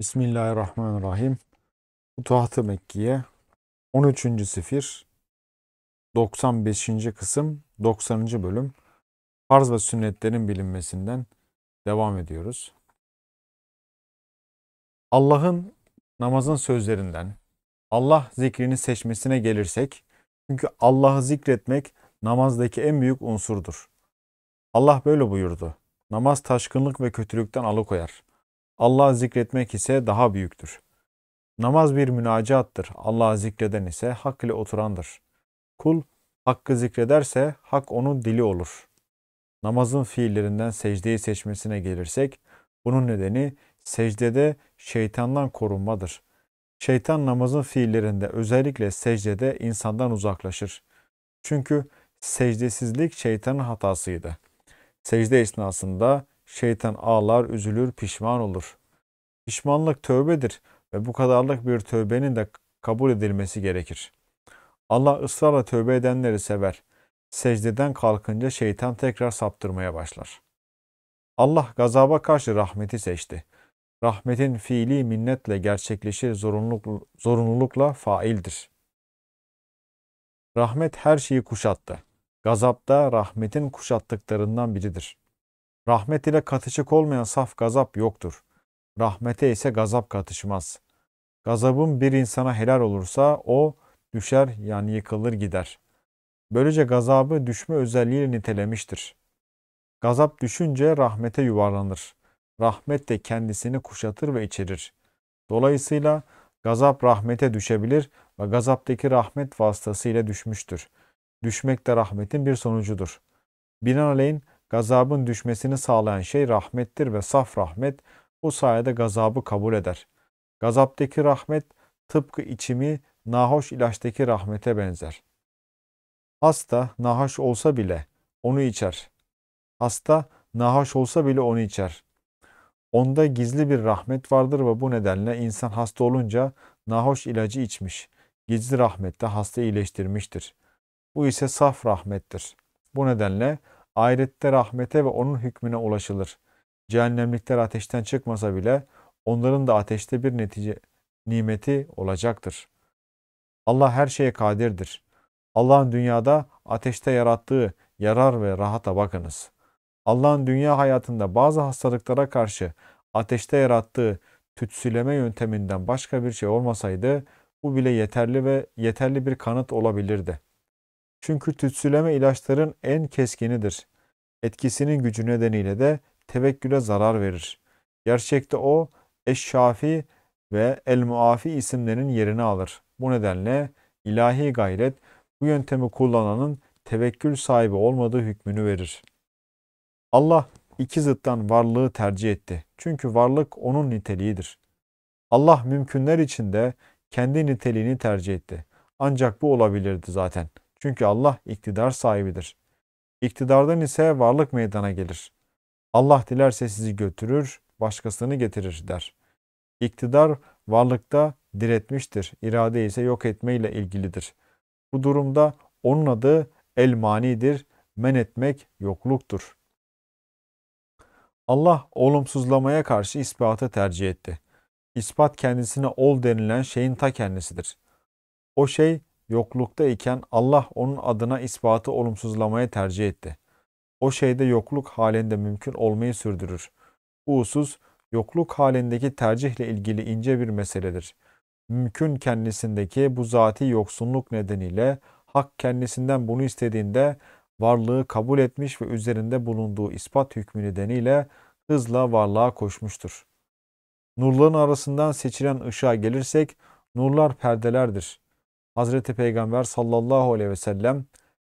Bismillahirrahmanirrahim. Futuhat-ı Mekkiye 13. sefir 95. kısım 90. bölüm farz ve sünnetlerin bilinmesinden devam ediyoruz. Allah'ın namazın sözlerinden Allah zikrini seçmesine gelirsek çünkü Allah'ı zikretmek namazdaki en büyük unsurdur. Allah böyle buyurdu. Namaz taşkınlık ve kötülükten alıkoyar.'' Allah'ı zikretmek ise daha büyüktür. Namaz bir münacattır. Allah'ı zikreden ise hak ile oturandır. Kul hakkı zikrederse hak onun dili olur. Namazın fiillerinden secdeyi seçmesine gelirsek bunun nedeni secdede şeytandan korunmadır. Şeytan namazın fiillerinde özellikle secdede insandan uzaklaşır. Çünkü secdesizlik şeytanın hatasıydı. Secde esnasında Şeytan ağlar, üzülür, pişman olur. Pişmanlık tövbedir ve bu kadarlık bir tövbenin de kabul edilmesi gerekir. Allah ısrarla tövbe edenleri sever. Secdeden kalkınca şeytan tekrar saptırmaya başlar. Allah gazaba karşı rahmeti seçti. Rahmetin fiili minnetle gerçekleşir zorunluluk, zorunlulukla faildir. Rahmet her şeyi kuşattı. Gazap da rahmetin kuşattıklarından biridir. Rahmet ile katışık olmayan saf gazap yoktur. Rahmete ise gazap katışmaz. Gazabın bir insana helal olursa o düşer yani yıkılır gider. Böylece gazabı düşme özelliğiyle nitelemiştir. Gazap düşünce rahmete yuvarlanır. Rahmet de kendisini kuşatır ve içerir. Dolayısıyla gazap rahmete düşebilir ve gazaptaki rahmet vasıtasıyla düşmüştür. Düşmek de rahmetin bir sonucudur. Binaenaleyh Gazabın düşmesini sağlayan şey rahmettir ve saf rahmet bu sayede gazabı kabul eder. Gazaptaki rahmet tıpkı içimi nahoş ilaçtaki rahmete benzer. Hasta nahoş olsa bile onu içer. Hasta nahoş olsa bile onu içer. Onda gizli bir rahmet vardır ve bu nedenle insan hasta olunca nahoş ilacı içmiş. Gizli rahmette hasta iyileştirmiştir. Bu ise saf rahmettir. Bu nedenle ahirette rahmete ve onun hükmüne ulaşılır. Cehennemlikler ateşten çıkmasa bile onların da ateşte bir netice nimeti olacaktır. Allah her şeye kadirdir. Allah'ın dünyada ateşte yarattığı yarar ve rahata bakınız. Allah'ın dünya hayatında bazı hastalıklara karşı ateşte yarattığı tütsüleme yönteminden başka bir şey olmasaydı bu bile yeterli ve yeterli bir kanıt olabilirdi.'' Çünkü tütsüleme ilaçların en keskinidir. Etkisinin gücü nedeniyle de tevekküle zarar verir. Gerçekte o Eşşafi ve El-Muafi isimlerinin yerini alır. Bu nedenle ilahi gayret bu yöntemi kullananın tevekkül sahibi olmadığı hükmünü verir. Allah iki zıttan varlığı tercih etti. Çünkü varlık onun niteliğidir. Allah mümkünler içinde kendi niteliğini tercih etti. Ancak bu olabilirdi zaten. Çünkü Allah iktidar sahibidir. İktidardan ise varlık meydana gelir. Allah dilerse sizi götürür, başkasını getirir der. İktidar varlıkta diretmiştir. İrade ise yok etmeyle ilgilidir. Bu durumda onun adı elmanidir. Men etmek yokluktur. Allah olumsuzlamaya karşı ispatı tercih etti. İspat kendisine ol denilen şeyin ta kendisidir. O şey Yoklukta iken Allah onun adına ispatı olumsuzlamaya tercih etti. O şeyde yokluk halinde mümkün olmayı sürdürür. Bu husus yokluk halindeki tercihle ilgili ince bir meseledir. Mümkün kendisindeki bu zati yoksunluk nedeniyle hak kendisinden bunu istediğinde varlığı kabul etmiş ve üzerinde bulunduğu ispat hükmü nedeniyle hızla varlığa koşmuştur. Nurların arasından seçilen ışığa gelirsek nurlar perdelerdir. Hazreti Peygamber sallallahu aleyhi ve sellem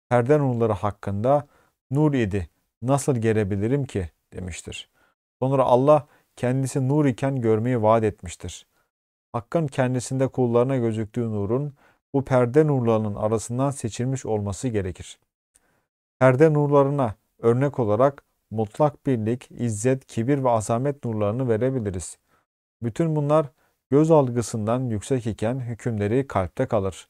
Ferden onları hakkında nur idi. Nasıl gelebilirim ki? demiştir. Sonra Allah kendisi nur iken görmeyi vaat etmiştir. Hakkın kendisinde kullarına gözüktüğü nurun bu perde nurlarının arasından seçilmiş olması gerekir. Perde nurlarına örnek olarak mutlak birlik, izzet, kibir ve azamet nurlarını verebiliriz. Bütün bunlar göz algısından yüksek iken hükümleri kalpte kalır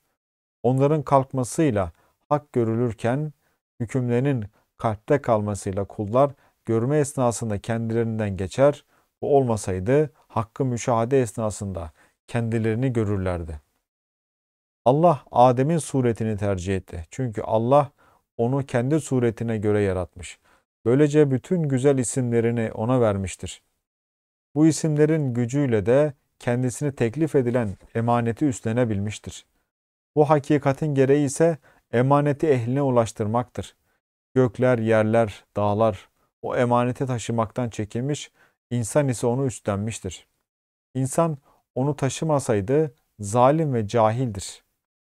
onların kalkmasıyla hak görülürken hükümlerinin kalpte kalmasıyla kullar görme esnasında kendilerinden geçer. Bu olmasaydı hakkı müşahede esnasında kendilerini görürlerdi. Allah Adem'in suretini tercih etti. Çünkü Allah onu kendi suretine göre yaratmış. Böylece bütün güzel isimlerini ona vermiştir. Bu isimlerin gücüyle de kendisini teklif edilen emaneti üstlenebilmiştir. Bu hakikatin gereği ise emaneti ehline ulaştırmaktır. Gökler, yerler, dağlar o emaneti taşımaktan çekilmiş, insan ise onu üstlenmiştir. İnsan onu taşımasaydı zalim ve cahildir.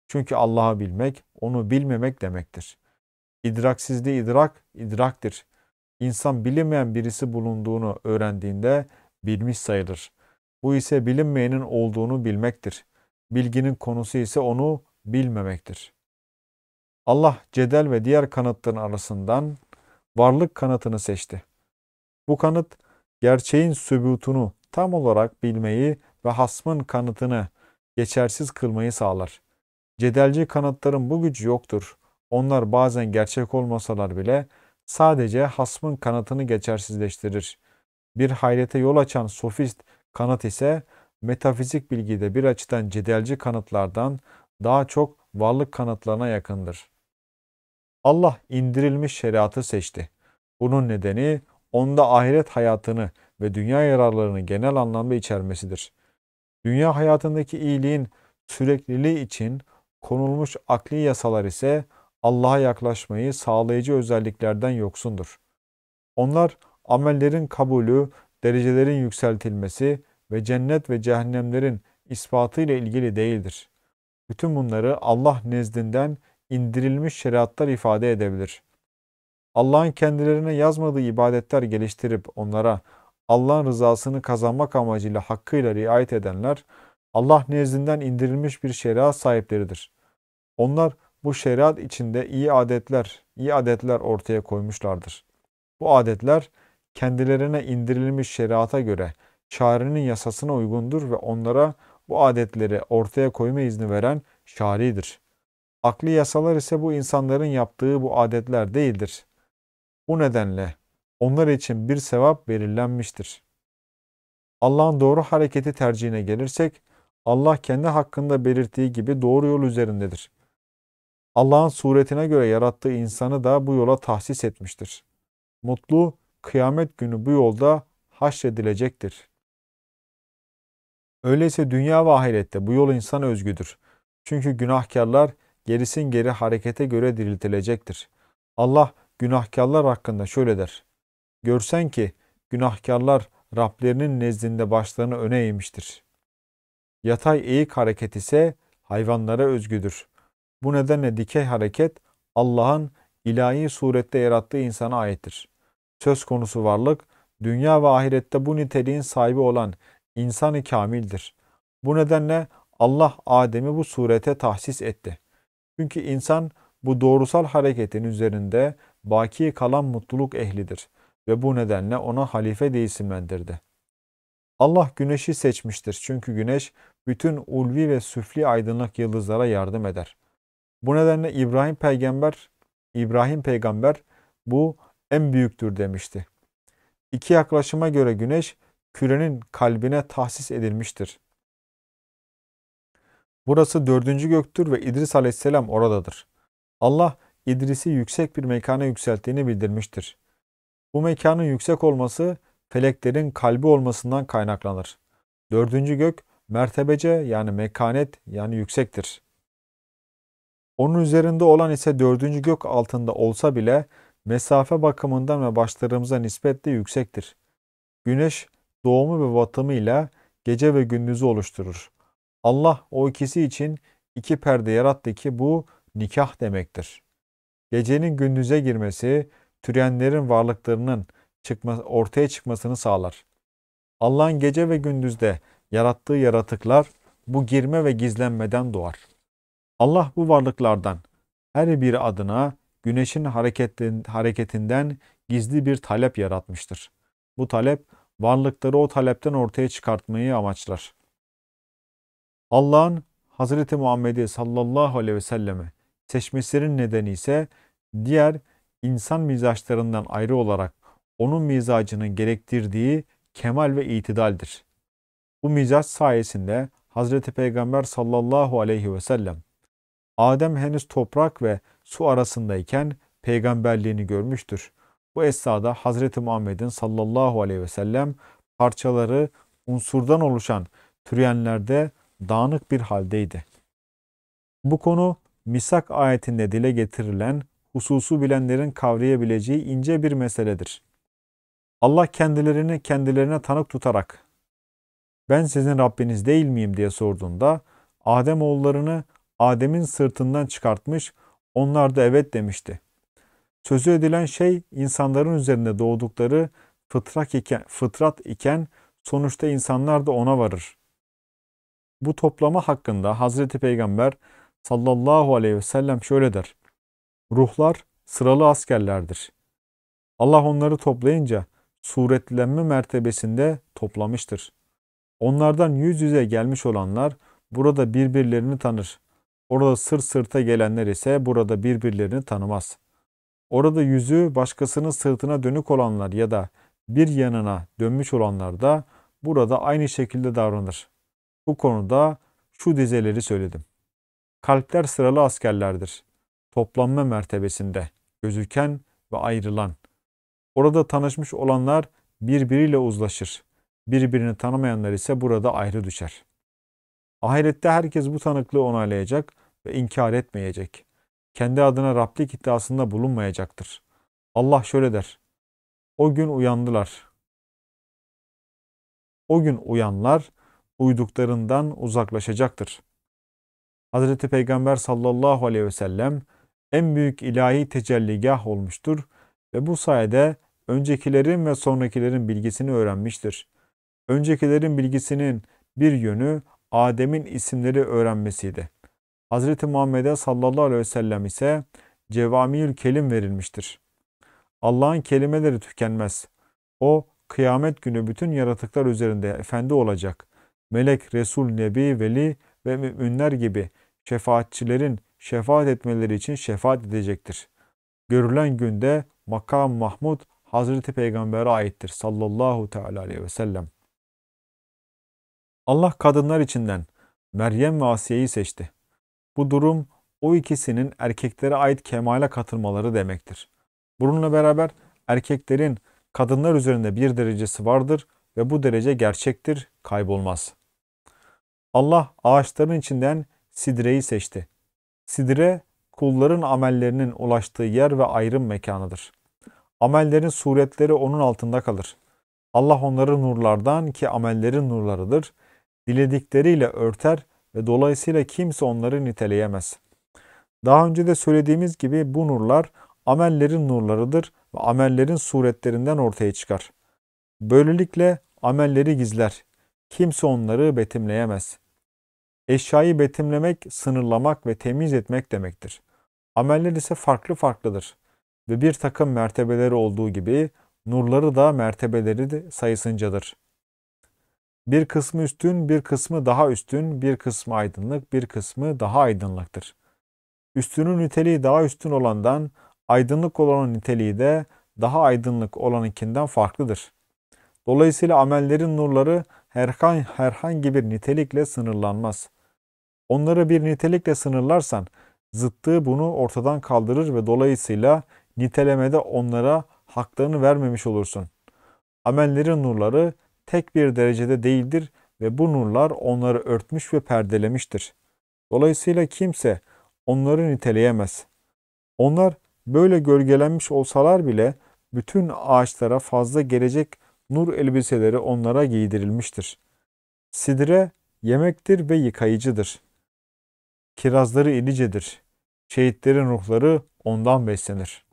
Çünkü Allah'ı bilmek, onu bilmemek demektir. İdraksizliği idrak, idraktir. İnsan bilinmeyen birisi bulunduğunu öğrendiğinde bilmiş sayılır. Bu ise bilinmeyenin olduğunu bilmektir bilginin konusu ise onu bilmemektir. Allah cedel ve diğer kanıtların arasından varlık kanıtını seçti. Bu kanıt gerçeğin sübutunu tam olarak bilmeyi ve hasmın kanıtını geçersiz kılmayı sağlar. Cedelci kanıtların bu gücü yoktur. Onlar bazen gerçek olmasalar bile sadece hasmın kanıtını geçersizleştirir. Bir hayrete yol açan sofist kanıt ise metafizik bilgide bir açıdan cedelci kanıtlardan daha çok varlık kanıtlarına yakındır. Allah indirilmiş şeriatı seçti. Bunun nedeni onda ahiret hayatını ve dünya yararlarını genel anlamda içermesidir. Dünya hayatındaki iyiliğin sürekliliği için konulmuş akli yasalar ise Allah'a yaklaşmayı sağlayıcı özelliklerden yoksundur. Onlar amellerin kabulü, derecelerin yükseltilmesi ve cennet ve cehennemlerin ispatı ile ilgili değildir. Bütün bunları Allah nezdinden indirilmiş şeriatlar ifade edebilir. Allah'ın kendilerine yazmadığı ibadetler geliştirip onlara Allah'ın rızasını kazanmak amacıyla hakkıyla riayet edenler Allah nezdinden indirilmiş bir şeriat sahipleridir. Onlar bu şeriat içinde iyi adetler, iyi adetler ortaya koymuşlardır. Bu adetler kendilerine indirilmiş şeriata göre şairinin yasasına uygundur ve onlara bu adetleri ortaya koyma izni veren şaridir. Akli yasalar ise bu insanların yaptığı bu adetler değildir. Bu nedenle onlar için bir sevap belirlenmiştir. Allah'ın doğru hareketi tercihine gelirsek, Allah kendi hakkında belirttiği gibi doğru yol üzerindedir. Allah'ın suretine göre yarattığı insanı da bu yola tahsis etmiştir. Mutlu, kıyamet günü bu yolda haşredilecektir. Öyleyse dünya ve ahirette bu yol insana özgüdür. Çünkü günahkarlar gerisin geri harekete göre diriltilecektir. Allah günahkarlar hakkında şöyle der. Görsen ki günahkarlar Rablerinin nezdinde başlarını öne eğmiştir. Yatay eğik hareket ise hayvanlara özgüdür. Bu nedenle dikey hareket Allah'ın ilahi surette yarattığı insana aittir. Söz konusu varlık, dünya ve ahirette bu niteliğin sahibi olan insanı kamildir. Bu nedenle Allah Adem'i bu surete tahsis etti. Çünkü insan bu doğrusal hareketin üzerinde baki kalan mutluluk ehlidir ve bu nedenle ona halife de isimlendirdi. Allah güneşi seçmiştir çünkü güneş bütün ulvi ve süfli aydınlık yıldızlara yardım eder. Bu nedenle İbrahim peygamber İbrahim peygamber bu en büyüktür demişti. İki yaklaşıma göre güneş kürenin kalbine tahsis edilmiştir. Burası dördüncü göktür ve İdris aleyhisselam oradadır. Allah İdris'i yüksek bir mekana yükselttiğini bildirmiştir. Bu mekanın yüksek olması feleklerin kalbi olmasından kaynaklanır. Dördüncü gök mertebece yani mekanet yani yüksektir. Onun üzerinde olan ise dördüncü gök altında olsa bile mesafe bakımından ve başlarımıza nispetle yüksektir. Güneş doğumu ve batımıyla gece ve gündüzü oluşturur. Allah o ikisi için iki perde yarattı ki bu nikah demektir. Gecenin gündüze girmesi türenlerin varlıklarının çıkma, ortaya çıkmasını sağlar. Allah'ın gece ve gündüzde yarattığı yaratıklar bu girme ve gizlenmeden doğar. Allah bu varlıklardan her bir adına güneşin hareketinden gizli bir talep yaratmıştır. Bu talep varlıkları o talepten ortaya çıkartmayı amaçlar. Allah'ın Hz. Muhammed'i sallallahu aleyhi ve selleme seçmesinin nedeni ise diğer insan mizaçlarından ayrı olarak onun mizacının gerektirdiği kemal ve itidaldir. Bu mizaç sayesinde Hz. Peygamber sallallahu aleyhi ve sellem Adem henüz toprak ve su arasındayken peygamberliğini görmüştür. Bu esnada Hazreti Muhammed'in sallallahu aleyhi ve sellem parçaları unsurdan oluşan türenlerde dağınık bir haldeydi. Bu konu misak ayetinde dile getirilen hususu bilenlerin kavrayabileceği ince bir meseledir. Allah kendilerini kendilerine tanık tutarak ben sizin Rabbiniz değil miyim diye sorduğunda Adem oğullarını Adem'in sırtından çıkartmış onlar da evet demişti. Sözü edilen şey insanların üzerinde doğdukları fıtrak iken, fıtrat iken sonuçta insanlar da ona varır. Bu toplama hakkında Hazreti Peygamber sallallahu aleyhi ve sellem şöyle der. Ruhlar sıralı askerlerdir. Allah onları toplayınca suretlenme mertebesinde toplamıştır. Onlardan yüz yüze gelmiş olanlar burada birbirlerini tanır. Orada sır sırta gelenler ise burada birbirlerini tanımaz.'' Orada yüzü başkasının sırtına dönük olanlar ya da bir yanına dönmüş olanlar da burada aynı şekilde davranır. Bu konuda şu dizeleri söyledim. Kalpler sıralı askerlerdir. Toplanma mertebesinde gözüken ve ayrılan. Orada tanışmış olanlar birbiriyle uzlaşır. Birbirini tanımayanlar ise burada ayrı düşer. Ahirette herkes bu tanıklığı onaylayacak ve inkar etmeyecek kendi adına Rablik iddiasında bulunmayacaktır. Allah şöyle der. O gün uyandılar. O gün uyanlar uyduklarından uzaklaşacaktır. Hz. Peygamber sallallahu aleyhi ve sellem en büyük ilahi tecelligah olmuştur ve bu sayede öncekilerin ve sonrakilerin bilgisini öğrenmiştir. Öncekilerin bilgisinin bir yönü Adem'in isimleri öğrenmesiydi. Hz. Muhammed'e sallallahu aleyhi ve sellem ise cevamiül kelim verilmiştir. Allah'ın kelimeleri tükenmez. O kıyamet günü bütün yaratıklar üzerinde efendi olacak. Melek, Resul, Nebi, Veli ve müminler gibi şefaatçilerin şefaat etmeleri için şefaat edecektir. Görülen günde makam Mahmud Hazreti Peygamber'e aittir sallallahu teala aleyhi ve sellem. Allah kadınlar içinden Meryem ve Asiye'yi seçti. Bu durum o ikisinin erkeklere ait kemale katılmaları demektir. Bununla beraber erkeklerin kadınlar üzerinde bir derecesi vardır ve bu derece gerçektir, kaybolmaz. Allah ağaçların içinden sidreyi seçti. Sidre kulların amellerinin ulaştığı yer ve ayrım mekanıdır. Amellerin suretleri onun altında kalır. Allah onları nurlardan ki amellerin nurlarıdır, diledikleriyle örter ve dolayısıyla kimse onları niteleyemez. Daha önce de söylediğimiz gibi bu nurlar amellerin nurlarıdır ve amellerin suretlerinden ortaya çıkar. Böylelikle amelleri gizler. Kimse onları betimleyemez. Eşyayı betimlemek, sınırlamak ve temiz etmek demektir. Ameller ise farklı farklıdır ve bir takım mertebeleri olduğu gibi nurları da mertebeleri de sayısıncadır. Bir kısmı üstün, bir kısmı daha üstün, bir kısmı aydınlık, bir kısmı daha aydınlıktır. Üstünün niteliği daha üstün olandan, aydınlık olanın niteliği de daha aydınlık olanınkinden farklıdır. Dolayısıyla amellerin nurları herhangi herhangi bir nitelikle sınırlanmaz. Onları bir nitelikle sınırlarsan, zıttığı bunu ortadan kaldırır ve dolayısıyla nitelemede onlara haklarını vermemiş olursun. Amellerin nurları tek bir derecede değildir ve bu nurlar onları örtmüş ve perdelemiştir. Dolayısıyla kimse onları niteleyemez. Onlar böyle gölgelenmiş olsalar bile bütün ağaçlara fazla gelecek nur elbiseleri onlara giydirilmiştir. Sidire yemektir ve yıkayıcıdır. Kirazları ilicedir. Şehitlerin ruhları ondan beslenir.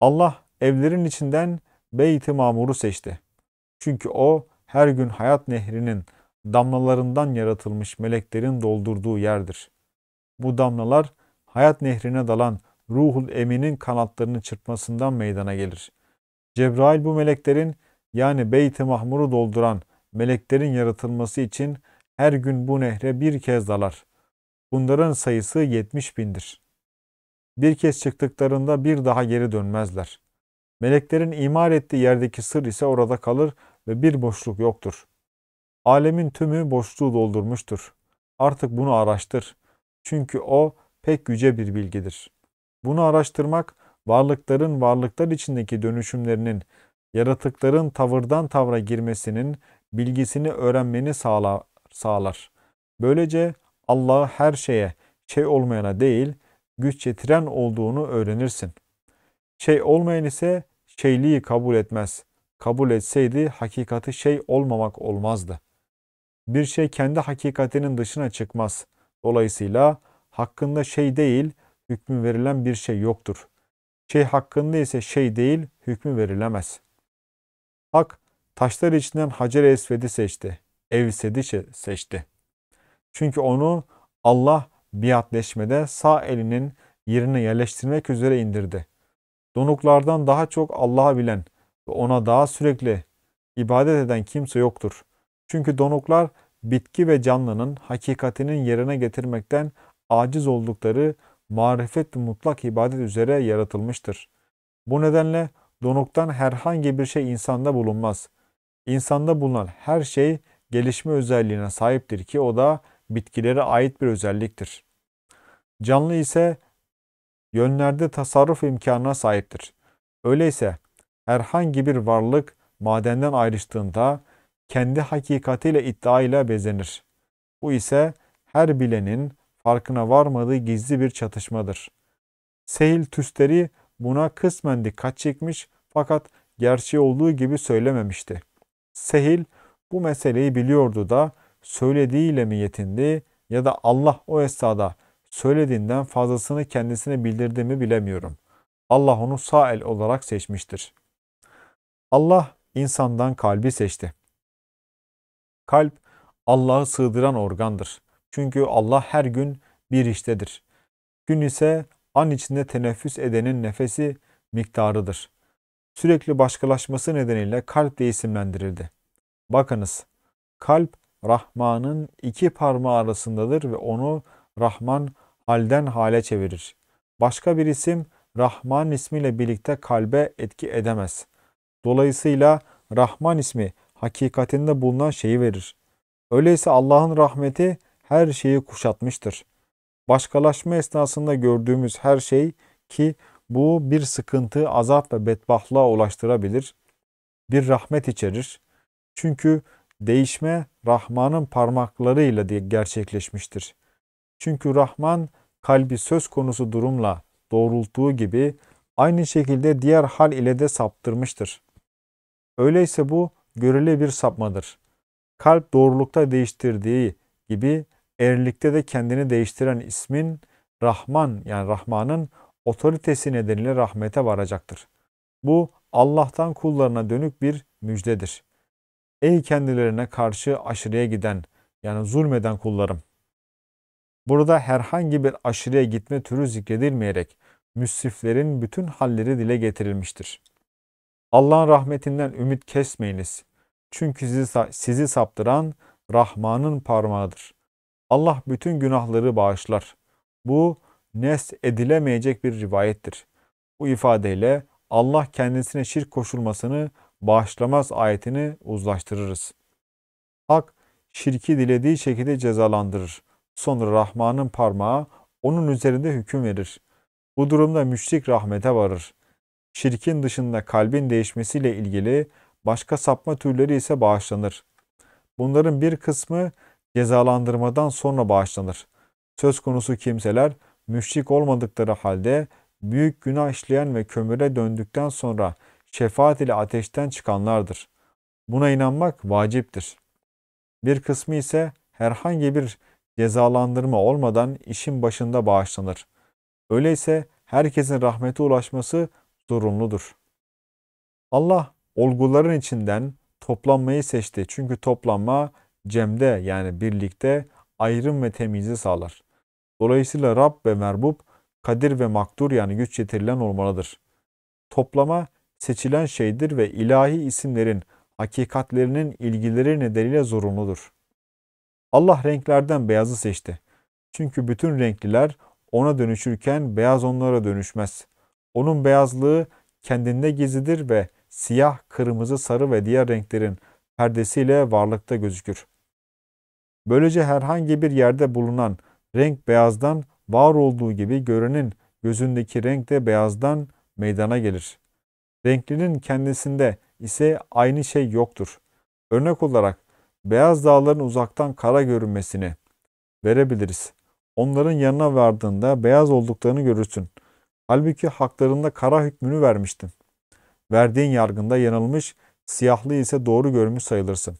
Allah evlerin içinden Beyt-i Mamur'u seçti. Çünkü o her gün hayat nehrinin damlalarından yaratılmış meleklerin doldurduğu yerdir. Bu damlalar hayat nehrine dalan ruhul eminin kanatlarını çırpmasından meydana gelir. Cebrail bu meleklerin yani Beyt-i Mahmur'u dolduran meleklerin yaratılması için her gün bu nehre bir kez dalar. Bunların sayısı 70 bindir. Bir kez çıktıklarında bir daha geri dönmezler. Meleklerin imar ettiği yerdeki sır ise orada kalır ve bir boşluk yoktur. Alemin tümü boşluğu doldurmuştur. Artık bunu araştır. Çünkü o pek yüce bir bilgidir. Bunu araştırmak, varlıkların varlıklar içindeki dönüşümlerinin, yaratıkların tavırdan tavra girmesinin bilgisini öğrenmeni sağla, sağlar. Böylece Allah'ı her şeye, şey olmayana değil, güç yetiren olduğunu öğrenirsin. Şey olmayan ise şeyliği kabul etmez kabul etseydi hakikati şey olmamak olmazdı. Bir şey kendi hakikatinin dışına çıkmaz. Dolayısıyla hakkında şey değil, hükmü verilen bir şey yoktur. Şey hakkında ise şey değil, hükmü verilemez. Hak, taşlar içinden Hacer-i Esved'i seçti. Evsed'i seçti. Çünkü onu Allah biatleşmede sağ elinin yerine yerleştirmek üzere indirdi. Donuklardan daha çok Allah'a bilen, ve ona daha sürekli ibadet eden kimse yoktur. Çünkü donuklar bitki ve canlının hakikatinin yerine getirmekten aciz oldukları marifet ve mutlak ibadet üzere yaratılmıştır. Bu nedenle donuktan herhangi bir şey insanda bulunmaz. İnsanda bulunan her şey gelişme özelliğine sahiptir ki o da bitkilere ait bir özelliktir. Canlı ise yönlerde tasarruf imkanına sahiptir. Öyleyse herhangi bir varlık madenden ayrıştığında kendi hakikatiyle iddiayla bezenir. Bu ise her bilenin farkına varmadığı gizli bir çatışmadır. Sehil Tüsteri buna kısmen dikkat çekmiş fakat gerçeği olduğu gibi söylememişti. Sehil bu meseleyi biliyordu da söylediğiyle mi yetindi ya da Allah o esnada söylediğinden fazlasını kendisine bildirdi mi bilemiyorum. Allah onu sağ el olarak seçmiştir. Allah insandan kalbi seçti. Kalp Allah'ı sığdıran organdır. Çünkü Allah her gün bir iştedir. Gün ise an içinde teneffüs edenin nefesi miktarıdır. Sürekli başkalaşması nedeniyle kalp de isimlendirildi. Bakınız, kalp Rahman'ın iki parmağı arasındadır ve onu Rahman halden hale çevirir. Başka bir isim Rahman ismiyle birlikte kalbe etki edemez. Dolayısıyla Rahman ismi hakikatinde bulunan şeyi verir. Öyleyse Allah'ın rahmeti her şeyi kuşatmıştır. Başkalaşma esnasında gördüğümüz her şey ki bu bir sıkıntı, azap ve bedbahtlığa ulaştırabilir, bir rahmet içerir. Çünkü değişme Rahman'ın parmaklarıyla diye gerçekleşmiştir. Çünkü Rahman kalbi söz konusu durumla doğrulttuğu gibi aynı şekilde diğer hal ile de saptırmıştır. Öyleyse bu göreli bir sapmadır. Kalp doğrulukta değiştirdiği gibi erlikte de kendini değiştiren ismin Rahman yani Rahman'ın otoritesi nedeniyle rahmete varacaktır. Bu Allah'tan kullarına dönük bir müjdedir. Ey kendilerine karşı aşırıya giden yani zulmeden kullarım. Burada herhangi bir aşırıya gitme türü zikredilmeyerek müsriflerin bütün halleri dile getirilmiştir. Allah'ın rahmetinden ümit kesmeyiniz. Çünkü sizi, sizi saptıran Rahman'ın parmağıdır. Allah bütün günahları bağışlar. Bu nes edilemeyecek bir rivayettir. Bu ifadeyle Allah kendisine şirk koşulmasını bağışlamaz ayetini uzlaştırırız. Hak şirki dilediği şekilde cezalandırır. Sonra Rahman'ın parmağı onun üzerinde hüküm verir. Bu durumda müşrik rahmete varır. Şirkin dışında kalbin değişmesiyle ilgili başka sapma türleri ise bağışlanır. Bunların bir kısmı cezalandırmadan sonra bağışlanır. Söz konusu kimseler müşrik olmadıkları halde büyük günah işleyen ve kömüre döndükten sonra şefaat ile ateşten çıkanlardır. Buna inanmak vaciptir. Bir kısmı ise herhangi bir cezalandırma olmadan işin başında bağışlanır. Öyleyse herkesin rahmete ulaşması zorunludur. Allah olguların içinden toplanmayı seçti. Çünkü toplanma cemde yani birlikte ayrım ve temyizi sağlar. Dolayısıyla Rab ve Merbub kadir ve makdur yani güç yetirilen olmalıdır. Toplama seçilen şeydir ve ilahi isimlerin hakikatlerinin ilgileri nedeniyle zorunludur. Allah renklerden beyazı seçti. Çünkü bütün renkliler ona dönüşürken beyaz onlara dönüşmez. Onun beyazlığı kendinde gizlidir ve siyah, kırmızı, sarı ve diğer renklerin perdesiyle varlıkta gözükür. Böylece herhangi bir yerde bulunan renk beyazdan var olduğu gibi görenin gözündeki renk de beyazdan meydana gelir. Renklinin kendisinde ise aynı şey yoktur. Örnek olarak beyaz dağların uzaktan kara görünmesini verebiliriz. Onların yanına vardığında beyaz olduklarını görürsün. Halbuki haklarında kara hükmünü vermiştin. Verdiğin yargında yanılmış, siyahlı ise doğru görmüş sayılırsın.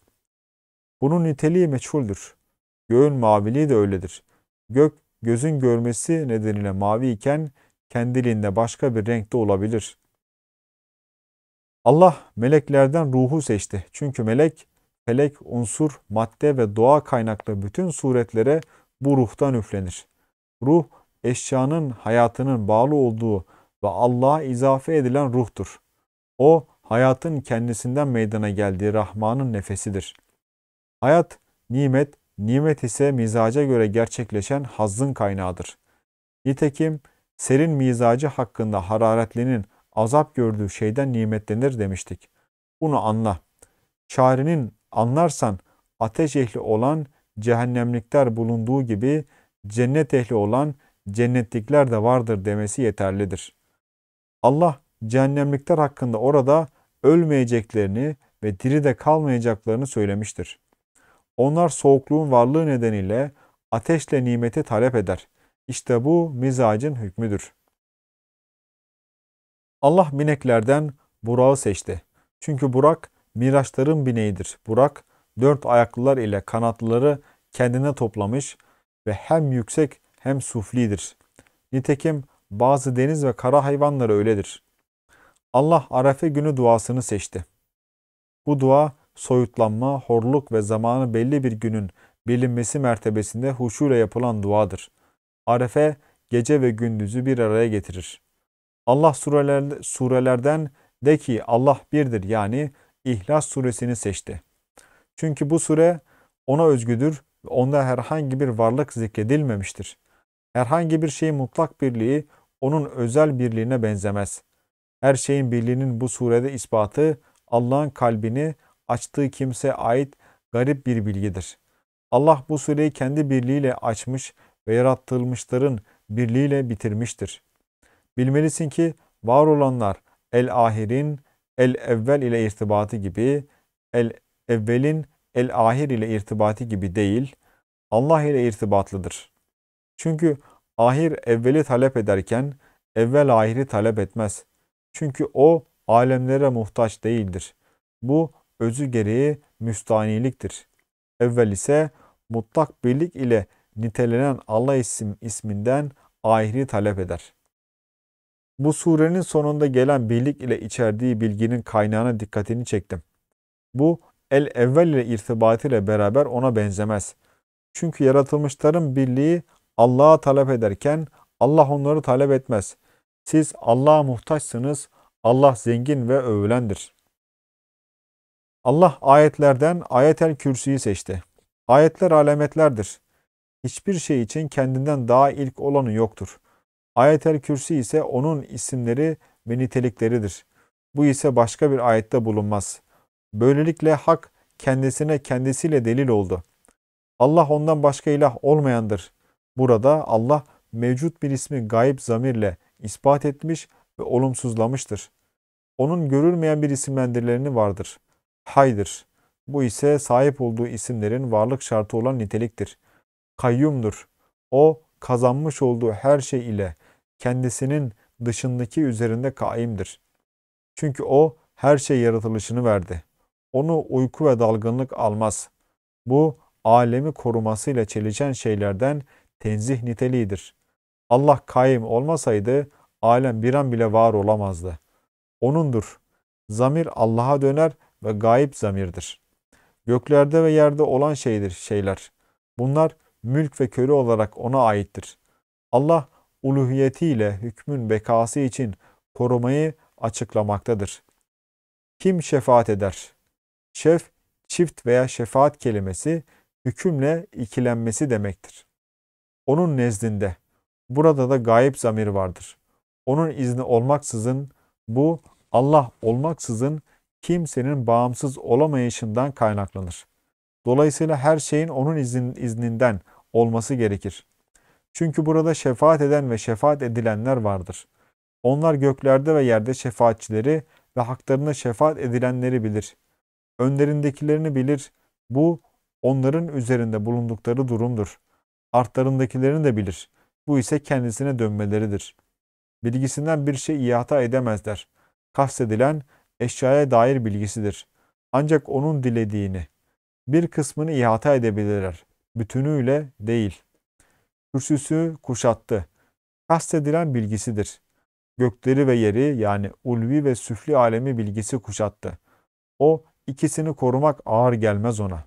Bunun niteliği meçhuldür. Göğün maviliği de öyledir. Gök gözün görmesi nedeniyle mavi iken kendiliğinde başka bir renkte olabilir. Allah meleklerden ruhu seçti. Çünkü melek, felek, unsur, madde ve doğa kaynaklı bütün suretlere bu ruhtan üflenir. Ruh eşyanın hayatının bağlı olduğu ve Allah'a izafe edilen ruhtur. O hayatın kendisinden meydana geldiği Rahman'ın nefesidir. Hayat, nimet, nimet ise mizaca göre gerçekleşen hazzın kaynağıdır. Nitekim serin mizacı hakkında hararetlinin azap gördüğü şeyden nimetlenir demiştik. Bunu anla. Çarenin anlarsan ateş ehli olan cehennemlikler bulunduğu gibi cennet ehli olan cennetlikler de vardır demesi yeterlidir. Allah cehennemlikler hakkında orada ölmeyeceklerini ve diri de kalmayacaklarını söylemiştir. Onlar soğukluğun varlığı nedeniyle ateşle nimeti talep eder. İşte bu mizacın hükmüdür. Allah bineklerden Burak'ı seçti. Çünkü Burak Miraçların bineğidir. Burak dört ayaklılar ile kanatları kendine toplamış ve hem yüksek hem suflidir. Nitekim bazı deniz ve kara hayvanları öyledir. Allah arafe günü duasını seçti. Bu dua soyutlanma, horluk ve zamanı belli bir günün bilinmesi mertebesinde huşuyla yapılan duadır. Arefe gece ve gündüzü bir araya getirir. Allah sureler, surelerden de ki Allah birdir yani İhlas suresini seçti. Çünkü bu sure ona özgüdür ve onda herhangi bir varlık zikredilmemiştir.'' Herhangi bir şeyin mutlak birliği onun özel birliğine benzemez. Her şeyin birliğinin bu surede ispatı Allah'ın kalbini açtığı kimse ait garip bir bilgidir. Allah bu sureyi kendi birliğiyle açmış ve yaratılmışların birliğiyle bitirmiştir. Bilmelisin ki var olanlar el-ahirin el-evvel ile irtibatı gibi, el-evvelin el-ahir ile irtibatı gibi değil, Allah ile irtibatlıdır.'' Çünkü ahir evveli talep ederken evvel ahiri talep etmez. Çünkü o alemlere muhtaç değildir. Bu özü gereği müstaniliktir. Evvel ise mutlak birlik ile nitelenen Allah isim isminden ahiri talep eder. Bu surenin sonunda gelen birlik ile içerdiği bilginin kaynağına dikkatini çektim. Bu el evvel ile ile beraber ona benzemez. Çünkü yaratılmışların birliği Allah'a talep ederken Allah onları talep etmez. Siz Allah'a muhtaçsınız. Allah zengin ve övülendir. Allah ayetlerden ayetel kürsüyü seçti. Ayetler alametlerdir. Hiçbir şey için kendinden daha ilk olanı yoktur. Ayetel kürsü ise onun isimleri ve nitelikleridir. Bu ise başka bir ayette bulunmaz. Böylelikle hak kendisine kendisiyle delil oldu. Allah ondan başka ilah olmayandır. Burada Allah mevcut bir ismi gayip zamirle ispat etmiş ve olumsuzlamıştır. Onun görülmeyen bir isimlendirilerini vardır. Haydır. Bu ise sahip olduğu isimlerin varlık şartı olan niteliktir. Kayyumdur. O kazanmış olduğu her şey ile kendisinin dışındaki üzerinde kaimdir. Çünkü o her şey yaratılışını verdi. Onu uyku ve dalgınlık almaz. Bu alemi korumasıyla çelişen şeylerden tenzih niteliğidir. Allah kaim olmasaydı alem bir an bile var olamazdı. O'nundur. Zamir Allah'a döner ve gayip zamirdir. Göklerde ve yerde olan şeydir şeyler. Bunlar mülk ve körü olarak ona aittir. Allah uluhiyetiyle hükmün bekası için korumayı açıklamaktadır. Kim şefaat eder? Şef, çift veya şefaat kelimesi hükümle ikilenmesi demektir onun nezdinde. Burada da gayip zamir vardır. Onun izni olmaksızın bu Allah olmaksızın kimsenin bağımsız olamayışından kaynaklanır. Dolayısıyla her şeyin onun izin, izninden olması gerekir. Çünkü burada şefaat eden ve şefaat edilenler vardır. Onlar göklerde ve yerde şefaatçileri ve haklarına şefaat edilenleri bilir. Önlerindekilerini bilir. Bu onların üzerinde bulundukları durumdur artlarındakilerini de bilir. Bu ise kendisine dönmeleridir. Bilgisinden bir şey ihata edemezler. Kastedilen eşyaya dair bilgisidir. Ancak onun dilediğini, bir kısmını ihata edebilirler. Bütünüyle değil. Kürsüsü kuşattı. Kastedilen bilgisidir. Gökleri ve yeri yani ulvi ve süfli alemi bilgisi kuşattı. O ikisini korumak ağır gelmez ona.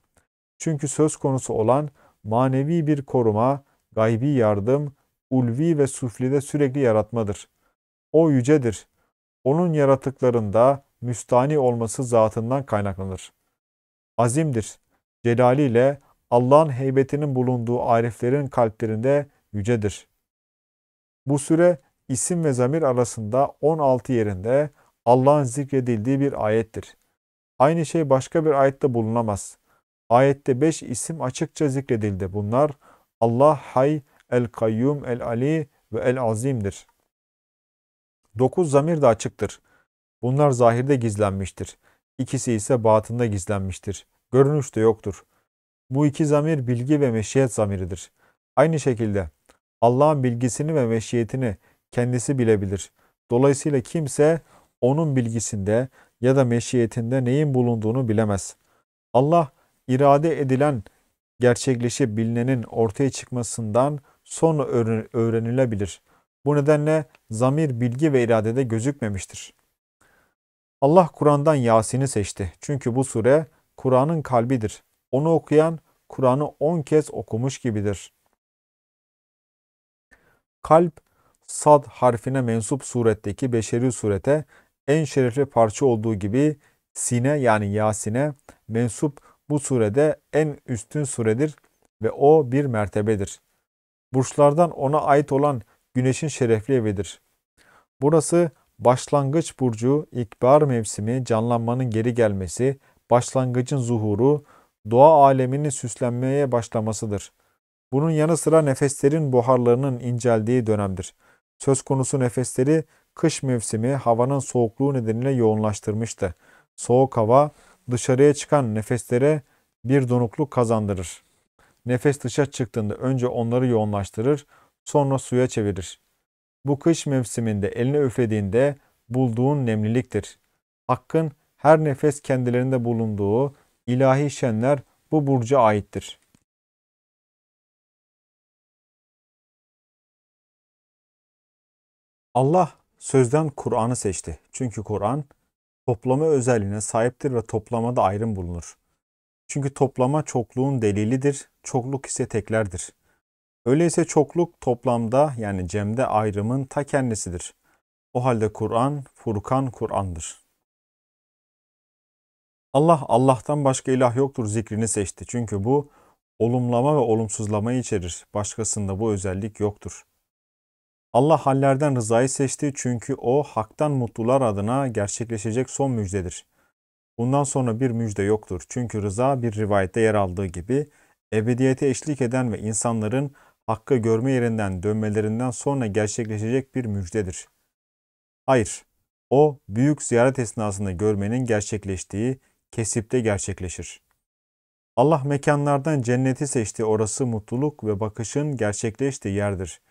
Çünkü söz konusu olan manevi bir koruma, gaybi yardım, ulvi ve suflide sürekli yaratmadır. O yücedir. Onun yaratıklarında müstani olması zatından kaynaklanır. Azimdir. Celaliyle Allah'ın heybetinin bulunduğu ariflerin kalplerinde yücedir. Bu süre isim ve zamir arasında 16 yerinde Allah'ın zikredildiği bir ayettir. Aynı şey başka bir ayette bulunamaz. Ayette beş isim açıkça zikredildi. Bunlar Allah Hay, El Kayyum, El Ali ve El Azim'dir. Dokuz zamir de açıktır. Bunlar zahirde gizlenmiştir. İkisi ise batında gizlenmiştir. Görünüşte yoktur. Bu iki zamir bilgi ve meşiyet zamiridir. Aynı şekilde Allah'ın bilgisini ve meşiyetini kendisi bilebilir. Dolayısıyla kimse onun bilgisinde ya da meşiyetinde neyin bulunduğunu bilemez. Allah irade edilen gerçekleşebilinenin ortaya çıkmasından sonra öğrenilebilir. Bu nedenle zamir bilgi ve iradede gözükmemiştir. Allah Kur'an'dan Yasin'i seçti. Çünkü bu sure Kur'an'ın kalbidir. Onu okuyan Kur'an'ı 10 kez okumuş gibidir. Kalp, sad harfine mensup suretteki beşeri surete en şerefli parça olduğu gibi sine yani Yasin'e mensup bu surede en üstün suredir ve o bir mertebedir. Burçlardan ona ait olan güneşin şerefli evidir. Burası başlangıç burcu, ikbar mevsimi, canlanmanın geri gelmesi, başlangıcın zuhuru, doğa aleminin süslenmeye başlamasıdır. Bunun yanı sıra nefeslerin buharlarının inceldiği dönemdir. Söz konusu nefesleri kış mevsimi havanın soğukluğu nedeniyle yoğunlaştırmıştı. Soğuk hava dışarıya çıkan nefeslere bir donukluk kazandırır. Nefes dışa çıktığında önce onları yoğunlaştırır, sonra suya çevirir. Bu kış mevsiminde elini üflediğinde bulduğun nemliliktir. Hakkın her nefes kendilerinde bulunduğu ilahi şenler bu burca aittir.'' Allah sözden Kur'an'ı seçti. Çünkü Kur'an toplama özelliğine sahiptir ve toplamada ayrım bulunur. Çünkü toplama çokluğun delilidir, çokluk ise teklerdir. Öyleyse çokluk toplamda yani cemde ayrımın ta kendisidir. O halde Kur'an, Furkan Kur'an'dır. Allah Allah'tan başka ilah yoktur zikrini seçti. Çünkü bu olumlama ve olumsuzlamayı içerir. Başkasında bu özellik yoktur.'' Allah hallerden rızayı seçti çünkü o haktan mutlular adına gerçekleşecek son müjdedir. Bundan sonra bir müjde yoktur. Çünkü rıza bir rivayette yer aldığı gibi ebediyete eşlik eden ve insanların hakkı görme yerinden dönmelerinden sonra gerçekleşecek bir müjdedir. Hayır, o büyük ziyaret esnasında görmenin gerçekleştiği kesipte gerçekleşir. Allah mekanlardan cenneti seçti orası mutluluk ve bakışın gerçekleştiği yerdir.''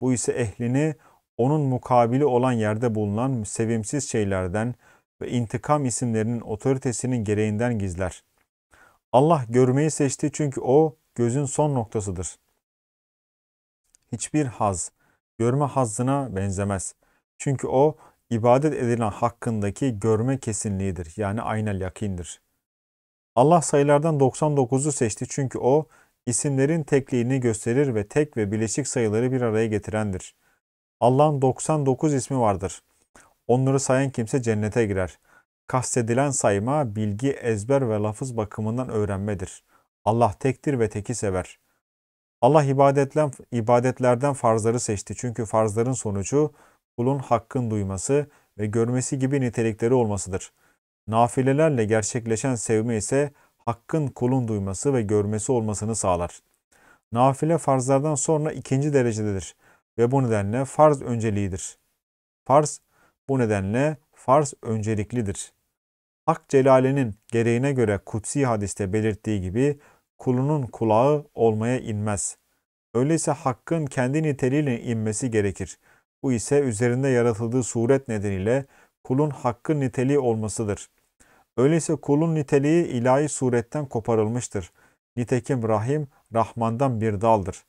Bu ise ehlini onun mukabili olan yerde bulunan sevimsiz şeylerden ve intikam isimlerinin otoritesinin gereğinden gizler. Allah görmeyi seçti çünkü o gözün son noktasıdır. Hiçbir haz, görme hazzına benzemez. Çünkü o ibadet edilen hakkındaki görme kesinliğidir. Yani aynel yakindir. Allah sayılardan 99'u seçti çünkü o isimlerin tekliğini gösterir ve tek ve bileşik sayıları bir araya getirendir. Allah'ın 99 ismi vardır. Onları sayan kimse cennete girer. Kastedilen sayma bilgi, ezber ve lafız bakımından öğrenmedir. Allah tektir ve teki sever. Allah ibadetlerden farzları seçti çünkü farzların sonucu kulun hakkın duyması ve görmesi gibi nitelikleri olmasıdır. Nafilelerle gerçekleşen sevme ise hakkın kulun duyması ve görmesi olmasını sağlar. Nafile farzlardan sonra ikinci derecededir ve bu nedenle farz önceliğidir. Farz bu nedenle farz önceliklidir. Hak Celale'nin gereğine göre kutsi hadiste belirttiği gibi kulunun kulağı olmaya inmez. Öyleyse hakkın kendi niteliğiyle inmesi gerekir. Bu ise üzerinde yaratıldığı suret nedeniyle kulun hakkın niteliği olmasıdır. Öyleyse kulun niteliği ilahi suretten koparılmıştır. Nitekim Rahim, Rahman'dan bir daldır.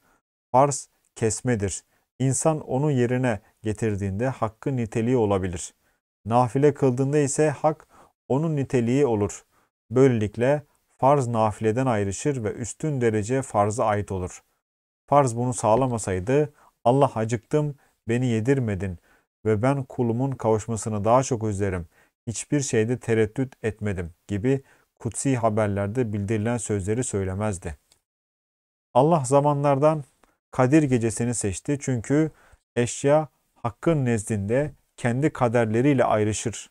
Farz, kesmedir. İnsan onu yerine getirdiğinde hakkı niteliği olabilir. Nafile kıldığında ise hak onun niteliği olur. Böylelikle farz nafileden ayrışır ve üstün derece farza ait olur. Farz bunu sağlamasaydı Allah acıktım, beni yedirmedin ve ben kulumun kavuşmasını daha çok özlerim hiçbir şeyde tereddüt etmedim gibi kutsi haberlerde bildirilen sözleri söylemezdi. Allah zamanlardan Kadir gecesini seçti çünkü eşya hakkın nezdinde kendi kaderleriyle ayrışır.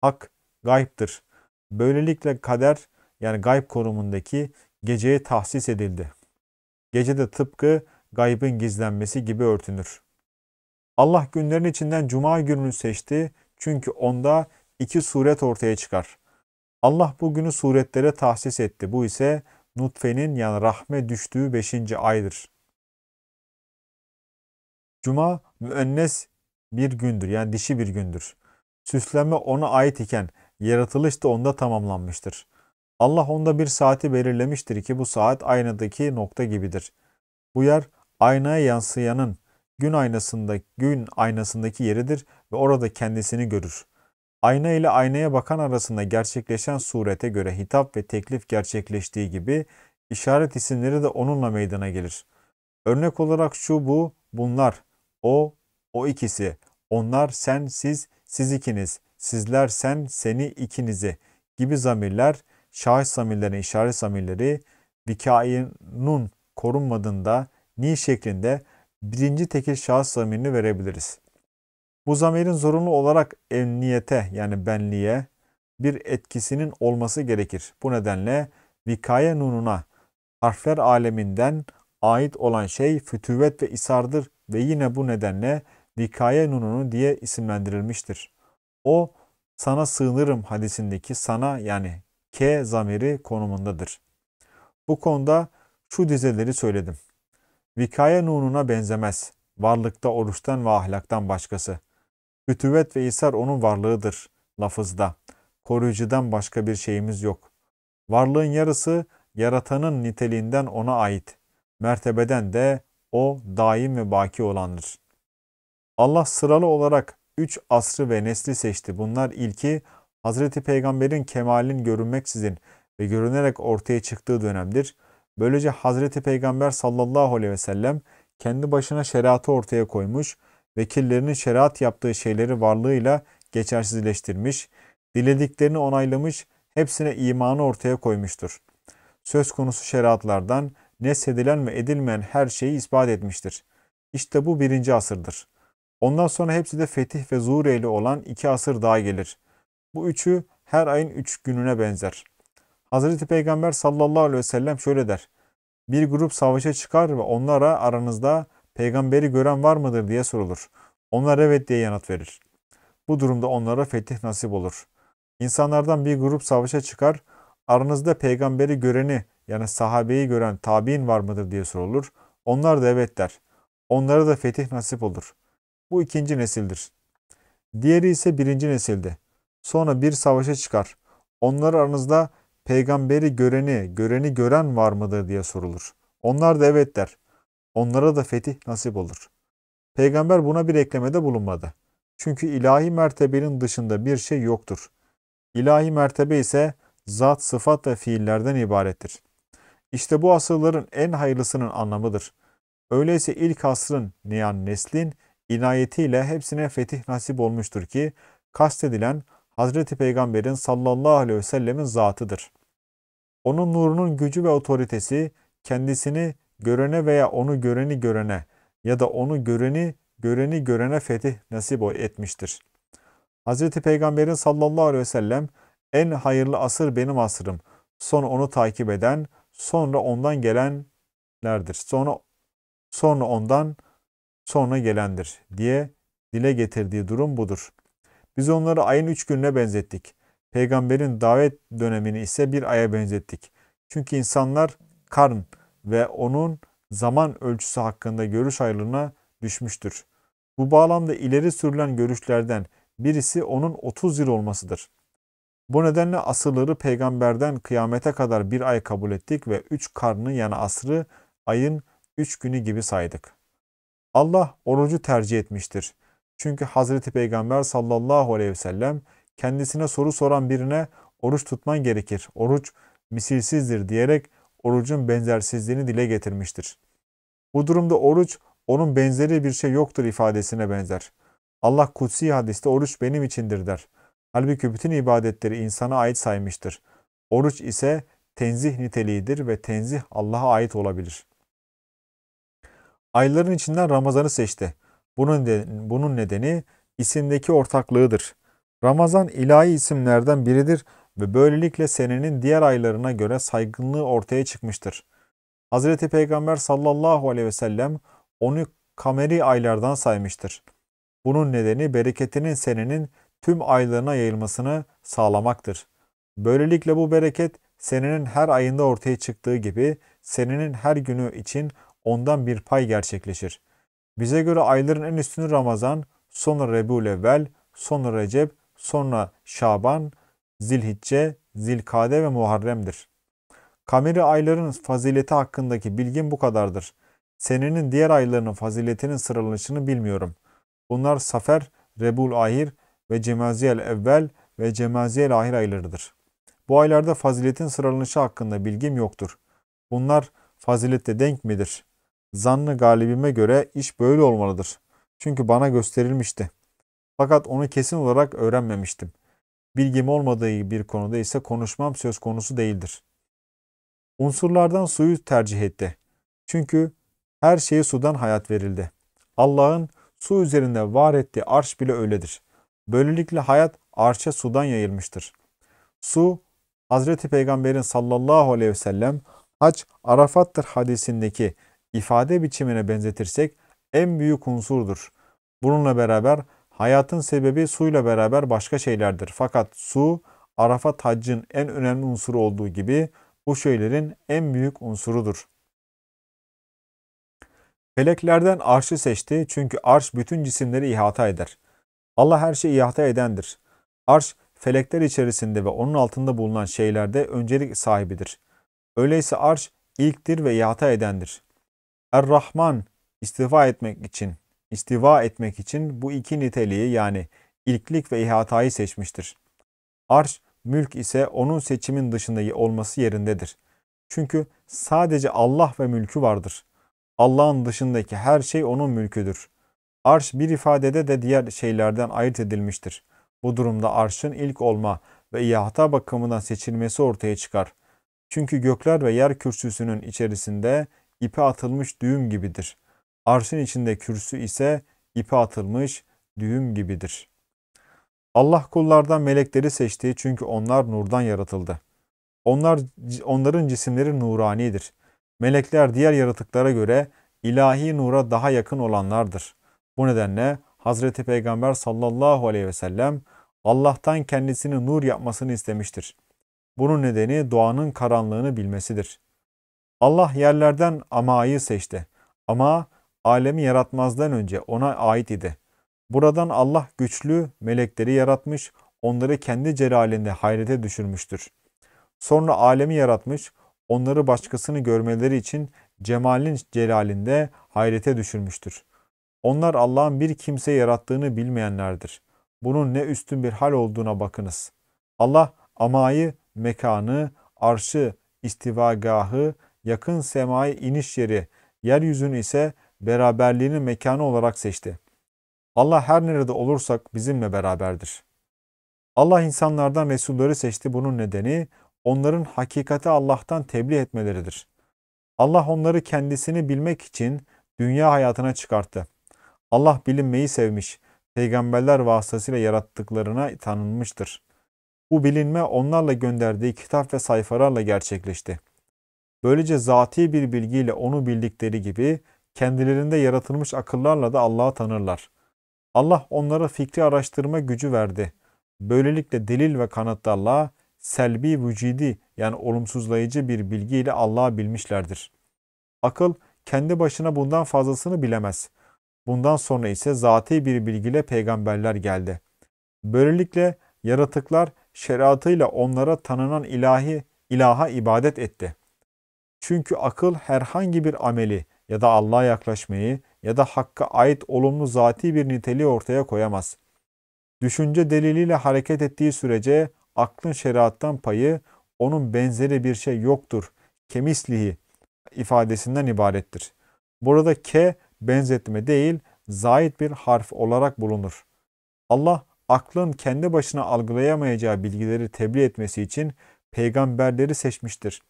Hak gayiptir. Böylelikle kader yani gayb konumundaki geceye tahsis edildi. Gece de tıpkı gaybın gizlenmesi gibi örtünür. Allah günlerin içinden cuma gününü seçti çünkü onda iki suret ortaya çıkar. Allah bu günü suretlere tahsis etti. Bu ise nutfenin yani rahme düştüğü beşinci aydır. Cuma müennes bir gündür yani dişi bir gündür. Süsleme ona ait iken yaratılış da onda tamamlanmıştır. Allah onda bir saati belirlemiştir ki bu saat aynadaki nokta gibidir. Bu yer aynaya yansıyanın gün aynasındaki gün aynasındaki yeridir ve orada kendisini görür ayna ile aynaya bakan arasında gerçekleşen surete göre hitap ve teklif gerçekleştiği gibi işaret isimleri de onunla meydana gelir. Örnek olarak şu bu, bunlar, o, o ikisi, onlar, sen, siz, siz ikiniz, sizler, sen, seni, ikinizi gibi zamirler, şahıs zamirlerin işaret zamirleri, vikainun korunmadığında, ni şeklinde birinci tekil şahıs zamirini verebiliriz. Bu zamirin zorunlu olarak emniyete yani benliğe bir etkisinin olması gerekir. Bu nedenle vikaye nununa harfler aleminden ait olan şey fütüvet ve isardır ve yine bu nedenle vikaye nununu diye isimlendirilmiştir. O sana sığınırım hadisindeki sana yani K zamiri konumundadır. Bu konuda şu dizeleri söyledim. Vikaye nununa benzemez. Varlıkta oruçtan ve ahlaktan başkası. Hütüvvet ve isar onun varlığıdır lafızda. Koruyucudan başka bir şeyimiz yok. Varlığın yarısı yaratanın niteliğinden ona ait. Mertebeden de o daim ve baki olandır. Allah sıralı olarak üç asrı ve nesli seçti. Bunlar ilki Hazreti Peygamber'in kemalin görünmeksizin ve görünerek ortaya çıktığı dönemdir. Böylece Hazreti Peygamber sallallahu aleyhi ve sellem kendi başına şeriatı ortaya koymuş vekillerinin şeriat yaptığı şeyleri varlığıyla geçersizleştirmiş, dilediklerini onaylamış, hepsine imanı ortaya koymuştur. Söz konusu şeriatlardan neshedilen ve edilmeyen her şeyi ispat etmiştir. İşte bu birinci asırdır. Ondan sonra hepsi de fetih ve zuhreyli olan iki asır daha gelir. Bu üçü her ayın üç gününe benzer. Hazreti Peygamber sallallahu aleyhi ve sellem şöyle der. Bir grup savaşa çıkar ve onlara aranızda peygamberi gören var mıdır diye sorulur. Onlar evet diye yanıt verir. Bu durumda onlara fetih nasip olur. İnsanlardan bir grup savaşa çıkar, aranızda peygamberi göreni yani sahabeyi gören tabi'in var mıdır diye sorulur. Onlar da evet der. Onlara da fetih nasip olur. Bu ikinci nesildir. Diğeri ise birinci nesildi. Sonra bir savaşa çıkar. Onlar aranızda peygamberi göreni, göreni gören var mıdır diye sorulur. Onlar da evet der. Onlara da fetih nasip olur. Peygamber buna bir eklemede bulunmadı. Çünkü ilahi mertebenin dışında bir şey yoktur. İlahi mertebe ise zat, sıfat ve fiillerden ibarettir. İşte bu asırların en hayırlısının anlamıdır. Öyleyse ilk asrın niyan neslin inayetiyle hepsine fetih nasip olmuştur ki kastedilen Hazreti Peygamber'in sallallahu aleyhi ve sellemin zatıdır. Onun nurunun gücü ve otoritesi kendisini görene veya onu göreni görene ya da onu göreni göreni görene fetih nasip etmiştir. Hz. Peygamberin sallallahu aleyhi ve sellem en hayırlı asır benim asrım. Sonra onu takip eden, sonra ondan gelenlerdir. Sonra sonra ondan sonra gelendir diye dile getirdiği durum budur. Biz onları ayın üç gününe benzettik. Peygamberin davet dönemini ise bir aya benzettik. Çünkü insanlar karn, ve onun zaman ölçüsü hakkında görüş ayrılığına düşmüştür. Bu bağlamda ileri sürülen görüşlerden birisi onun 30 yıl olmasıdır. Bu nedenle asırları peygamberden kıyamete kadar bir ay kabul ettik ve üç karnı yani asrı ayın üç günü gibi saydık. Allah orucu tercih etmiştir. Çünkü Hazreti Peygamber sallallahu aleyhi ve sellem kendisine soru soran birine oruç tutman gerekir, oruç misilsizdir diyerek orucun benzersizliğini dile getirmiştir. Bu durumda oruç onun benzeri bir şey yoktur ifadesine benzer. Allah kutsi hadiste oruç benim içindir der. Halbuki bütün ibadetleri insana ait saymıştır. Oruç ise tenzih niteliğidir ve tenzih Allah'a ait olabilir. Ayların içinden Ramazan'ı seçti. Bunun, de, bunun nedeni isimdeki ortaklığıdır. Ramazan ilahi isimlerden biridir ve böylelikle senenin diğer aylarına göre saygınlığı ortaya çıkmıştır. Hz. Peygamber sallallahu aleyhi ve sellem onu kameri aylardan saymıştır. Bunun nedeni bereketinin senenin tüm aylarına yayılmasını sağlamaktır. Böylelikle bu bereket senenin her ayında ortaya çıktığı gibi senenin her günü için ondan bir pay gerçekleşir. Bize göre ayların en üstünü Ramazan, sonra Rebul Evvel, sonra Recep, sonra Şaban, Zilhicce, Zilkade ve Muharrem'dir. Kamiri ayların fazileti hakkındaki bilgim bu kadardır. Senenin diğer aylarının faziletinin sıralanışını bilmiyorum. Bunlar Safer, Rebul Ahir ve Cemaziyel Evvel ve Cemaziyel Ahir aylarıdır. Bu aylarda faziletin sıralanışı hakkında bilgim yoktur. Bunlar fazilette denk midir? Zannı galibime göre iş böyle olmalıdır. Çünkü bana gösterilmişti. Fakat onu kesin olarak öğrenmemiştim.'' Bilgim olmadığı bir konuda ise konuşmam söz konusu değildir. Unsurlardan suyu tercih etti. Çünkü her şeye sudan hayat verildi. Allah'ın su üzerinde var ettiği arş bile öyledir. Böylelikle hayat arşa sudan yayılmıştır. Su, Hazreti Peygamber'in sallallahu aleyhi ve sellem haç Arafat'tır hadisindeki ifade biçimine benzetirsek en büyük unsurdur. Bununla beraber Hayatın sebebi suyla beraber başka şeylerdir. Fakat su Arafat haccın en önemli unsuru olduğu gibi bu şeylerin en büyük unsurudur. Feleklerden arşı seçti çünkü arş bütün cisimleri ihata eder. Allah her şeyi ihata edendir. Arş felekler içerisinde ve onun altında bulunan şeylerde öncelik sahibidir. Öyleyse arş ilktir ve ihata edendir. Er-Rahman istifa etmek için istiva etmek için bu iki niteliği yani ilklik ve ihatayı seçmiştir. Arş, mülk ise onun seçimin dışında olması yerindedir. Çünkü sadece Allah ve mülkü vardır. Allah'ın dışındaki her şey onun mülküdür. Arş bir ifadede de diğer şeylerden ayırt edilmiştir. Bu durumda arşın ilk olma ve ihata bakımından seçilmesi ortaya çıkar. Çünkü gökler ve yer kürsüsünün içerisinde ipe atılmış düğüm gibidir. Arşın içinde kürsü ise ipe atılmış düğüm gibidir. Allah kullardan melekleri seçti çünkü onlar nurdan yaratıldı. Onlar, onların cisimleri nuranidir. Melekler diğer yaratıklara göre ilahi nura daha yakın olanlardır. Bu nedenle Hazreti Peygamber sallallahu aleyhi ve sellem Allah'tan kendisini nur yapmasını istemiştir. Bunun nedeni doğanın karanlığını bilmesidir. Allah yerlerden amayı seçti. Ama alemi yaratmazdan önce ona ait idi. Buradan Allah güçlü melekleri yaratmış, onları kendi celalinde hayrete düşürmüştür. Sonra alemi yaratmış, onları başkasını görmeleri için cemalin celalinde hayrete düşürmüştür. Onlar Allah'ın bir kimse yarattığını bilmeyenlerdir. Bunun ne üstün bir hal olduğuna bakınız. Allah amayı, mekanı, arşı, istivagahı, yakın semayı iniş yeri, yeryüzünü ise beraberliğini mekanı olarak seçti. Allah her nerede olursak bizimle beraberdir. Allah insanlardan Resulleri seçti. Bunun nedeni onların hakikati Allah'tan tebliğ etmeleridir. Allah onları kendisini bilmek için dünya hayatına çıkarttı. Allah bilinmeyi sevmiş, peygamberler vasıtasıyla yarattıklarına tanınmıştır. Bu bilinme onlarla gönderdiği kitap ve sayfalarla gerçekleşti. Böylece zatî bir bilgiyle onu bildikleri gibi kendilerinde yaratılmış akıllarla da Allah'ı tanırlar. Allah onlara fikri araştırma gücü verdi. Böylelikle delil ve kanıtlarla selbi vücidi yani olumsuzlayıcı bir bilgiyle Allah'ı bilmişlerdir. Akıl kendi başına bundan fazlasını bilemez. Bundan sonra ise zatî bir bilgiyle peygamberler geldi. Böylelikle yaratıklar şeriatıyla onlara tanınan ilahi ilaha ibadet etti. Çünkü akıl herhangi bir ameli ya da Allah'a yaklaşmayı ya da Hakk'a ait olumlu zati bir niteliği ortaya koyamaz. Düşünce deliliyle hareket ettiği sürece aklın şeriattan payı onun benzeri bir şey yoktur. Kemislihi ifadesinden ibarettir. Burada ke benzetme değil zayit bir harf olarak bulunur. Allah aklın kendi başına algılayamayacağı bilgileri tebliğ etmesi için peygamberleri seçmiştir.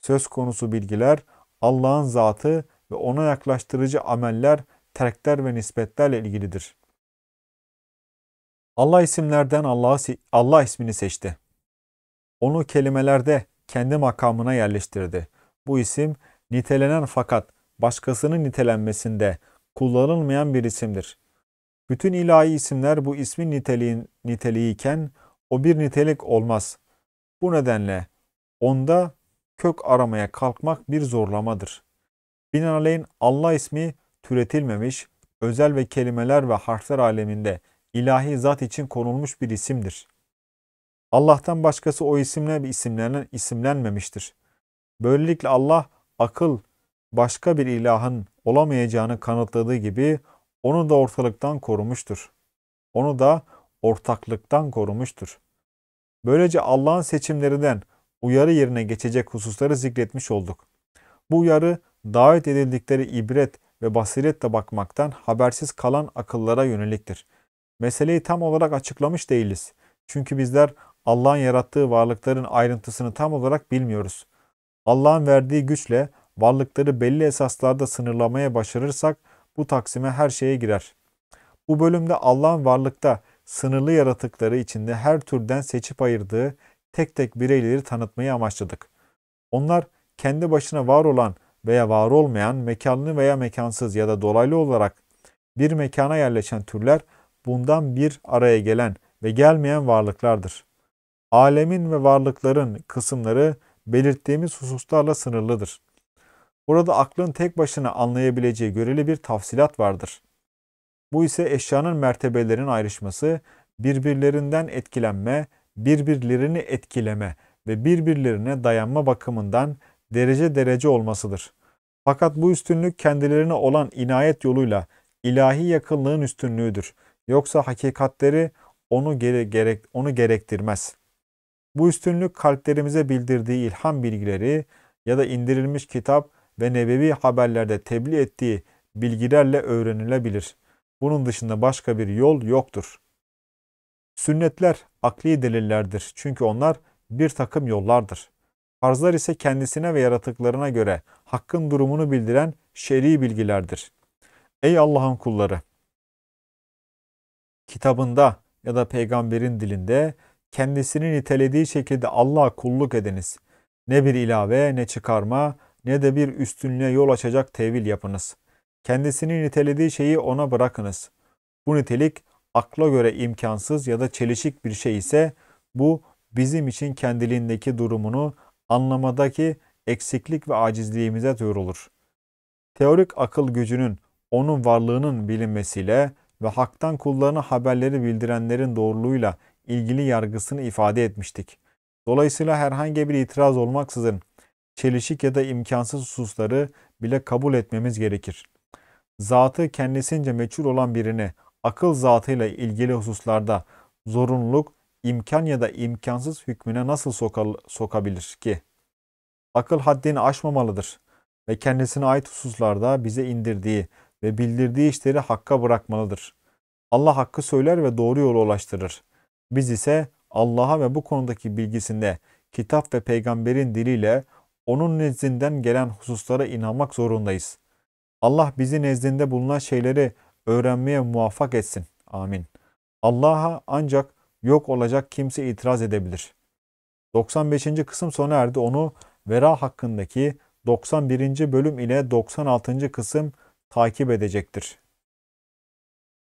Söz konusu bilgiler Allah'ın zatı ve ona yaklaştırıcı ameller, terkler ve nispetlerle ilgilidir. Allah isimlerden Allah, Allah ismini seçti. Onu kelimelerde kendi makamına yerleştirdi. Bu isim nitelenen fakat başkasının nitelenmesinde kullanılmayan bir isimdir. Bütün ilahi isimler bu ismin niteliğin, iken o bir nitelik olmaz. Bu nedenle onda kök aramaya kalkmak bir zorlamadır. Binaenaleyh Allah ismi türetilmemiş, özel ve kelimeler ve harfler aleminde ilahi zat için konulmuş bir isimdir. Allah'tan başkası o isimle bir isimlenen isimlenmemiştir. Böylelikle Allah akıl başka bir ilahın olamayacağını kanıtladığı gibi onu da ortalıktan korumuştur. Onu da ortaklıktan korumuştur. Böylece Allah'ın seçimlerinden uyarı yerine geçecek hususları zikretmiş olduk. Bu uyarı davet edildikleri ibret ve basiretle bakmaktan habersiz kalan akıllara yöneliktir. Meseleyi tam olarak açıklamış değiliz. Çünkü bizler Allah'ın yarattığı varlıkların ayrıntısını tam olarak bilmiyoruz. Allah'ın verdiği güçle varlıkları belli esaslarda sınırlamaya başarırsak bu taksime her şeye girer. Bu bölümde Allah'ın varlıkta sınırlı yaratıkları içinde her türden seçip ayırdığı tek tek bireyleri tanıtmayı amaçladık. Onlar kendi başına var olan veya var olmayan, mekanlı veya mekansız ya da dolaylı olarak bir mekana yerleşen türler bundan bir araya gelen ve gelmeyen varlıklardır. Alemin ve varlıkların kısımları belirttiğimiz hususlarla sınırlıdır. Burada aklın tek başına anlayabileceği göreli bir tafsilat vardır. Bu ise eşyanın mertebelerinin ayrışması, birbirlerinden etkilenme, birbirlerini etkileme ve birbirlerine dayanma bakımından derece derece olmasıdır. Fakat bu üstünlük kendilerine olan inayet yoluyla ilahi yakınlığın üstünlüğüdür. Yoksa hakikatleri onu, gere gerek onu gerektirmez. Bu üstünlük kalplerimize bildirdiği ilham bilgileri ya da indirilmiş kitap ve nebevi haberlerde tebliğ ettiği bilgilerle öğrenilebilir. Bunun dışında başka bir yol yoktur. Sünnetler akli delillerdir çünkü onlar bir takım yollardır. Farzlar ise kendisine ve yaratıklarına göre hakkın durumunu bildiren şer'i bilgilerdir. Ey Allah'ın kulları! Kitabında ya da peygamberin dilinde kendisini nitelediği şekilde Allah'a kulluk ediniz. Ne bir ilave, ne çıkarma, ne de bir üstünlüğe yol açacak tevil yapınız. Kendisini nitelediği şeyi ona bırakınız. Bu nitelik akla göre imkansız ya da çelişik bir şey ise bu bizim için kendiliğindeki durumunu anlamadaki eksiklik ve acizliğimize duyurulur. Teorik akıl gücünün onun varlığının bilinmesiyle ve haktan kullarına haberleri bildirenlerin doğruluğuyla ilgili yargısını ifade etmiştik. Dolayısıyla herhangi bir itiraz olmaksızın çelişik ya da imkansız hususları bile kabul etmemiz gerekir. Zatı kendisince meçhul olan birini akıl zatıyla ilgili hususlarda zorunluluk imkan ya da imkansız hükmüne nasıl sokal, sokabilir ki? Akıl haddini aşmamalıdır ve kendisine ait hususlarda bize indirdiği ve bildirdiği işleri hakka bırakmalıdır. Allah hakkı söyler ve doğru yolu ulaştırır. Biz ise Allah'a ve bu konudaki bilgisinde kitap ve peygamberin diliyle onun nezdinden gelen hususlara inanmak zorundayız. Allah bizi nezdinde bulunan şeyleri öğrenmeye muvaffak etsin. Amin. Allah'a ancak yok olacak kimse itiraz edebilir. 95. kısım sona erdi. Onu vera hakkındaki 91. bölüm ile 96. kısım takip edecektir.